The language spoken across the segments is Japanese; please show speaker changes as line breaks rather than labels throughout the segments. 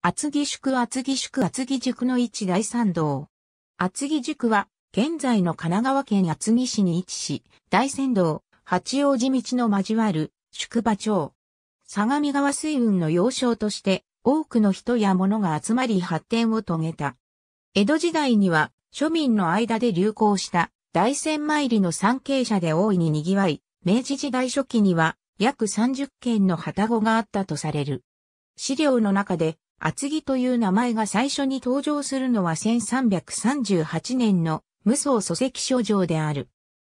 厚木宿厚木宿厚木宿の一大山道。厚木宿は、現在の神奈川県厚木市に位置し、大仙道、八王子道の交わる、宿場町。相模川水運の要衝として、多くの人や物が集まり発展を遂げた。江戸時代には、庶民の間で流行した、大仙参りの参詣者で大いに賑わい、明治時代初期には、約30件の旗子があったとされる。資料の中で、厚木という名前が最初に登場するのは1338年の無双祖籍書状である。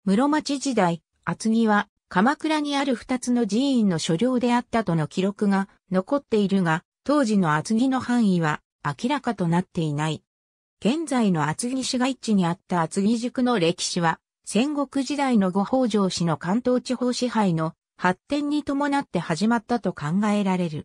室町時代、厚木は鎌倉にある二つの寺院の所領であったとの記録が残っているが、当時の厚木の範囲は明らかとなっていない。現在の厚木市街地にあった厚木塾の歴史は、戦国時代の御宝城氏の関東地方支配の発展に伴って始まったと考えられる。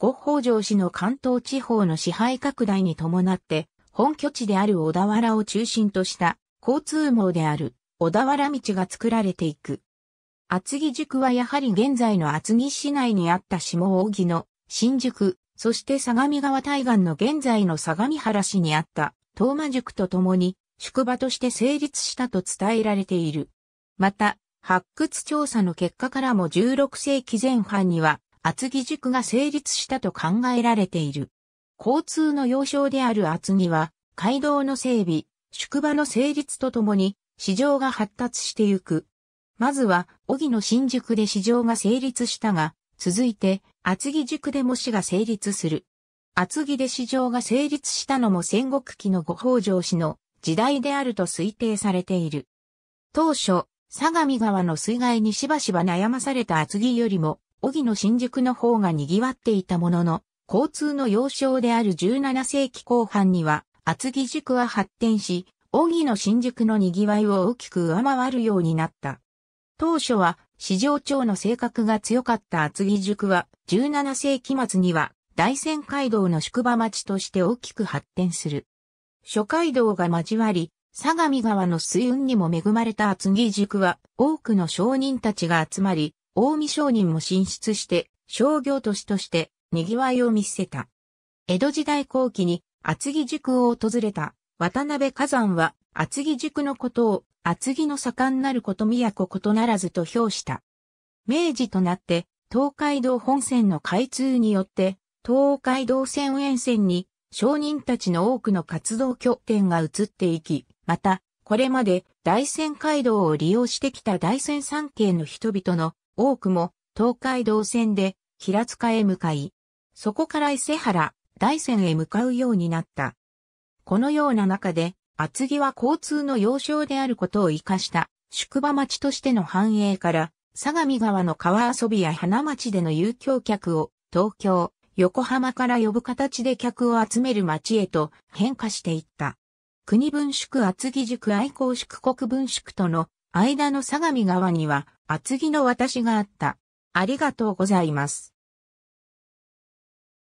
呉北城市の関東地方の支配拡大に伴って、本拠地である小田原を中心とした交通網である小田原道が作られていく。厚木塾はやはり現在の厚木市内にあった下木の新宿、そして相模川対岸の現在の相模原市にあった東間塾と共に宿場として成立したと伝えられている。また、発掘調査の結果からも16世紀前半には厚木塾が成立したと考えられている。交通の要衝である厚木は、街道の整備、宿場の成立とともに、市場が発達してゆく。まずは、小木の新宿で市場が成立したが、続いて、厚木塾でも市が成立する。厚木で市場が成立したのも戦国期の五法上氏の時代であると推定されている。当初、相模川の水害にしばしば悩まされた厚木よりも、木の新宿の方が賑わっていたものの、交通の要衝である17世紀後半には、厚木宿は発展し、木の新宿の賑わいを大きく上回るようになった。当初は、市場長の性格が強かった厚木宿は、17世紀末には、大仙街道の宿場町として大きく発展する。諸街道が交わり、相模川の水運にも恵まれた厚木宿は、多くの商人たちが集まり、近江商人も進出して商業都市として賑わいを見せた。江戸時代後期に厚木塾を訪れた渡辺火山は厚木塾のことを厚木の盛んなること都ことならずと評した。明治となって東海道本線の開通によって東海道線沿線に商人たちの多くの活動拠点が移っていき、またこれまで大仙街道を利用してきた大仙山系の人々の多くも東海道線で平塚へ向かい、そこから伊勢原、大山へ向かうようになった。このような中で、厚木は交通の要衝であることを活かした宿場町としての繁栄から、相模川の川遊びや花町での遊興客を東京、横浜から呼ぶ形で客を集める町へと変化していった。国分宿厚木宿愛好宿国分宿との間の相模川には厚木の私があった。ありがとうございます。